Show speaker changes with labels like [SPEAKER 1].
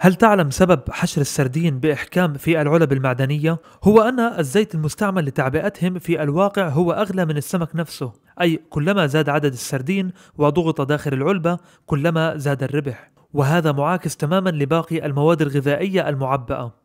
[SPEAKER 1] هل تعلم سبب حشر السردين بإحكام في العلب المعدنية؟ هو أن الزيت المستعمل لتعبئتهم في الواقع هو أغلى من السمك نفسه أي كلما زاد عدد السردين وضغط داخل العلبة كلما زاد الربح وهذا معاكس تماما لباقي المواد الغذائية المعبأة